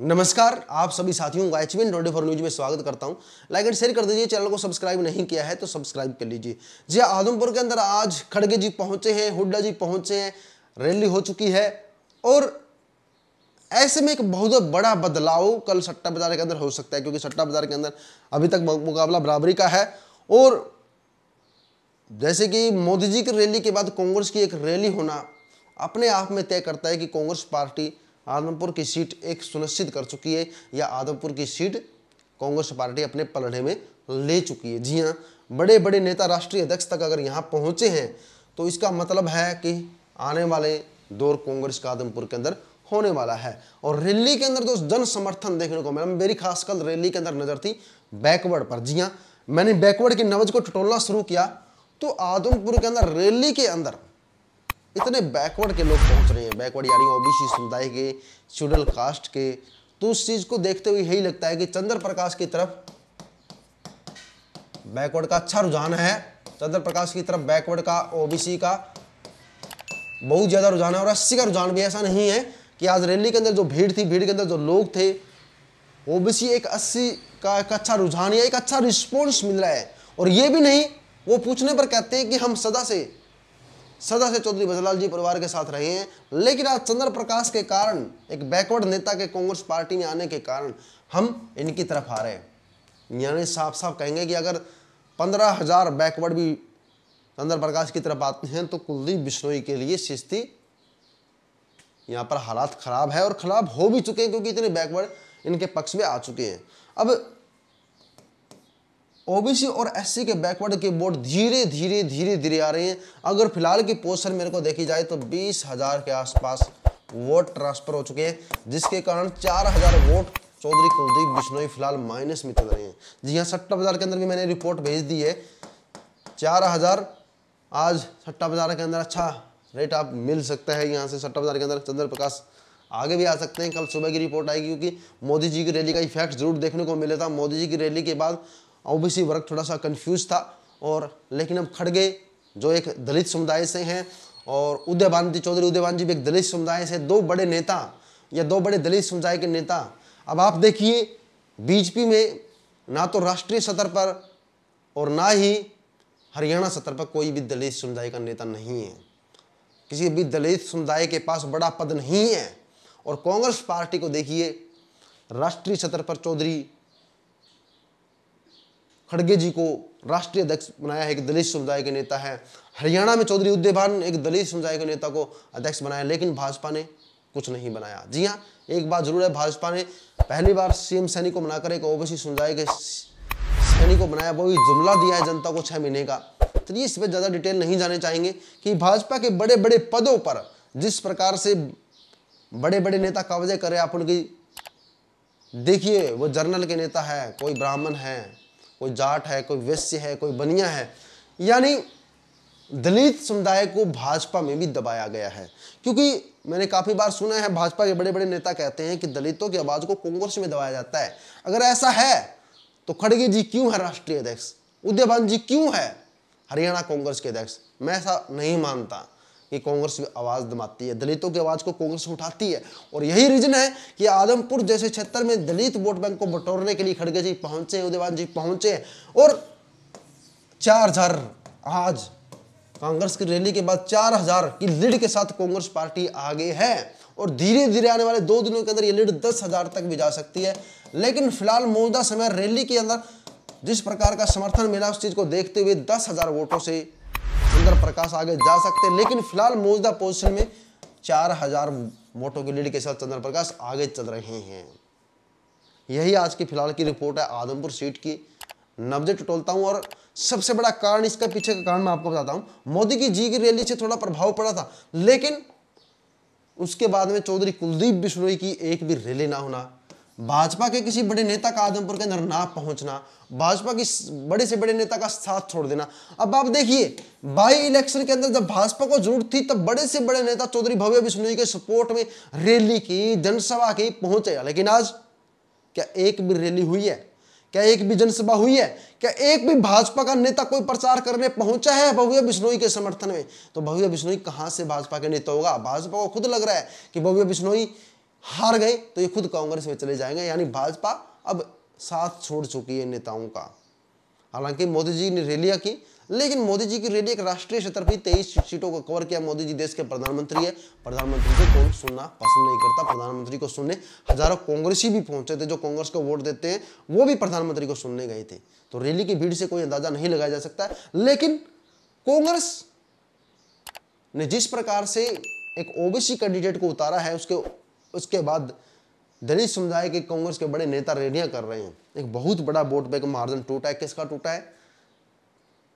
नमस्कार आप सभी साथियों का H one twenty four news में स्वागत करता हूं लाइक एंड शेयर कर दीजिए चैनल को सब्सक्राइब नहीं किया है तो सब्सक्राइब कर लीजिए जी आदमपुर के अंदर आज खड़गे जी पहुंचे हैं हुड्डा जी पहुंचे हैं रैली हो चुकी है और ऐसे में एक बहुत बड़ा बदलाव कल सट्टा बाजार के अंदर हो सकता है क्योंकि सट्टा बाजार के अंदर अभी तक मुकाबला बराबरी का है और जैसे कि मोदी जी की रैली के बाद कांग्रेस की एक रैली होना अपने आप में तय करता है कि कांग्रेस पार्टी आदमपुर की सीट एक सुनिश्चित कर चुकी है या आदमपुर की सीट कांग्रेस पार्टी अपने पलड़े में ले चुकी है जी हाँ बड़े बड़े नेता राष्ट्रीय अध्यक्ष तक अगर यहाँ पहुँचे हैं तो इसका मतलब है कि आने वाले दौर कांग्रेस का आदमपुर के अंदर होने वाला है और रैली के अंदर जो जन समर्थन देखने को मिला मेरी खास कल रैली के अंदर नज़र थी बैकवर्ड पर जी हाँ मैंने बैकवर्ड की नवज को टटोलना शुरू किया तो आदमपुर के अंदर रैली के अंदर इतने बैकवर्ड के लोग पहुंच रहे हैं बैकवर्ड यानी ओबीसी समुदाय के शेड्यूल कास्ट के तो उस चीज़ को देखते हुए यही लगता है कि चंद्र प्रकाश की तरफ बैकवर्ड का अच्छा रुझान है चंद्र प्रकाश की तरफ बैकवर्ड का ओबीसी का बहुत ज़्यादा रुझान है और अस्सी का रुझान भी ऐसा नहीं है कि आज रैली के अंदर जो भीड़ थी भीड़ के अंदर जो लोग थे ओबीसी एक अस्सी का एक अच्छा रुझान या एक अच्छा रिस्पॉन्स मिल रहा है और ये भी नहीं वो पूछने पर कहते हैं कि हम सदा से सदा से चौधरी भजलाल जी परिवार के साथ रहे हैं लेकिन आज चंद्र प्रकाश के कारण एक बैकवर्ड नेता के कांग्रेस पार्टी में आने के कारण हम इनकी तरफ आ रहे हैं यानी साफ साफ कहेंगे कि अगर पंद्रह हजार बैकवर्ड भी चंद्र प्रकाश की तरफ आते हैं तो कुलदीप बिश्नोई के लिए शिस्ती यहाँ पर हालात खराब है और खराब हो भी चुके हैं क्योंकि इतने बैकवर्ड इनके पक्ष में आ चुके हैं अब ओबीसी और एससी के बैकवर्ड के वोट धीरे धीरे धीरे धीरे आ रहे हैं अगर फिलहाल की पोस्टर मेरे को देखी जाए तो बीस हजार के आसपास वोट ट्रांसफर हो चुके हैं जिसके कारण चार हजार वोट चौधरी कुलदीप बिश्नोई फिलहाल माइनस में चल रहे हैं जी हाँ सट्टा बाजार के अंदर भी मैंने रिपोर्ट भेज दी है चार हजार आज सट्टा बाजार के अंदर अच्छा रेट आप मिल सकता है यहाँ से सट्टा बाजार के अंदर चंद्र प्रकाश आगे भी आ सकते हैं कल सुबह की रिपोर्ट आएगी क्योंकि मोदी जी की रैली का इफेक्ट जरूर देखने को मिलेगा मोदी जी की रैली के बाद ओबीसी वर्ग थोड़ा सा कंफ्यूज था और लेकिन अब खड़गे जो एक दलित समुदाय से हैं और भानती चौधरी उदयभान जी भी एक दलित समुदाय से दो बड़े नेता या दो बड़े दलित समुदाय के नेता अब आप देखिए बीजेपी में ना तो राष्ट्रीय स्तर पर और ना ही हरियाणा स्तर पर कोई भी दलित समुदाय का नेता नहीं है किसी भी दलित समुदाय के पास बड़ा पद नहीं है और कांग्रेस पार्टी को देखिए राष्ट्रीय स्तर पर चौधरी खड़गे जी को राष्ट्रीय अध्यक्ष बनाया है एक दलित समुदाय के नेता है हरियाणा में चौधरी ने एक दलित समुदाय के नेता को अध्यक्ष बनाया लेकिन भाजपा ने कुछ नहीं बनाया जी हाँ एक बात जरूर है भाजपा ने पहली बार सीएम सैनी को बनाकर एक ओबीसी समुदाय के सैनी को बनाया वो भी जुमला दिया है जनता को छः महीने का चलिए इस पर ज़्यादा डिटेल नहीं जाने चाहेंगे कि भाजपा के बड़े बड़े पदों पर जिस प्रकार से बड़े बड़े नेता कब्जे करे आप उनकी देखिए वो जर्नल के नेता है कोई ब्राह्मण है कोई जाट है कोई वैश्य है कोई बनिया है यानी दलित समुदाय को भाजपा में भी दबाया गया है क्योंकि मैंने काफ़ी बार सुना है भाजपा के बड़े बड़े नेता कहते हैं कि दलितों की आवाज़ को कांग्रेस में दबाया जाता है अगर ऐसा है तो खड़गे जी क्यों है राष्ट्रीय अध्यक्ष उदयभान जी क्यों है हरियाणा कांग्रेस के अध्यक्ष मैं ऐसा नहीं मानता कि कांग्रेस आवाज़ दबाती है दलितों की आवाज़ को कांग्रेस उठाती है और यही रीजन है कि आदमपुर जैसे क्षेत्र में दलित वोट बैंक को बटोरने के लिए खड़गे जी पहुंचे उदयवान जी पहुंचे और चार हजार आज कांग्रेस की रैली के बाद चार हजार की लीड के साथ कांग्रेस पार्टी आगे है और धीरे धीरे आने वाले दो दिनों के अंदर ये लीड दस हजार तक भी जा सकती है लेकिन फिलहाल मौजूदा समय रैली के अंदर जिस प्रकार का समर्थन मिला उस चीज को देखते हुए दस हजार वोटों से सुंदर प्रकाश आगे जा सकते हैं लेकिन फिलहाल मौजूदा पोजिशन में चार हजार वोटों की लीड के साथ चंद्र प्रकाश आगे चल रहे हैं यही आज की फिलहाल की रिपोर्ट है आदमपुर सीट की नब्जे टटोलता हूँ और सबसे बड़ा कारण इसका पीछे का कारण मैं आपको बताता हूँ मोदी की जी की रैली से थोड़ा प्रभाव पड़ा था लेकिन उसके बाद में चौधरी कुलदीप बिश्नोई की एक भी रैली ना होना भाजपा के किसी बड़े नेता का आदमपुर के अंदर ना पहुंचना भाजपा की बड़े से बड़े नेता का साथ छोड़ देना अब आप देखिए बाई इलेक्शन के अंदर जब भाजपा को जरूरत थी तब बड़े से बड़े नेता चौधरी भव्य बिश्नोई के सपोर्ट में रैली की जनसभा की पहुंचे लेकिन आज क्या एक भी रैली हुई है क्या एक भी जनसभा हुई है क्या एक भी भाजपा का नेता कोई प्रचार करने पहुंचा है भव्य बिश्नोई के समर्थन में तो भव्य बिश्नोई कहां से भाजपा के नेता होगा भाजपा को खुद लग रहा है कि भव्य बिश्नोई हार गए तो ये खुद कांग्रेस में चले जाएंगे यानी भाजपा अब साथ छोड़ चुकी है नेताओं का हालांकि मोदी जी ने रैलियां की लेकिन मोदी जी की रैली एक राष्ट्रीय स्तर पर तेईस सीटों को कवर किया मोदी जी देश के प्रधानमंत्री है प्रधानमंत्री को कौन सुनना पसंद नहीं करता प्रधानमंत्री को सुनने हजारों कांग्रेसी भी पहुंचे थे जो कांग्रेस को वोट देते हैं वो भी प्रधानमंत्री को सुनने गए थे तो रैली की भीड़ से कोई अंदाजा नहीं लगाया जा सकता लेकिन कांग्रेस ने जिस प्रकार से एक ओबीसी कैंडिडेट को उतारा है उसके उसके बाद दलित समुदाय के कांग्रेस के बड़े नेता रैलियां कर रहे हैं एक बहुत बड़ा वोट बैंक मार्जन टूटा है किसका टूटा है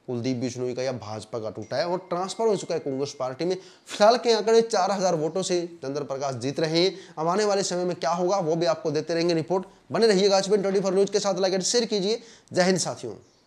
कुलदीप बिश्नोई का या भाजपा का टूटा है और ट्रांसफर हो चुका है कांग्रेस पार्टी में फिलहाल के आंकड़े चार हजार वोटों से चंद्र प्रकाश जीत रहे हैं अब आने वाले समय में क्या होगा वो भी आपको देते रहेंगे रिपोर्ट बने रहिएगा आज ट्वेंटी फोर न्यूज के साथ लाइक शेयर कीजिए जय हिंद साथियों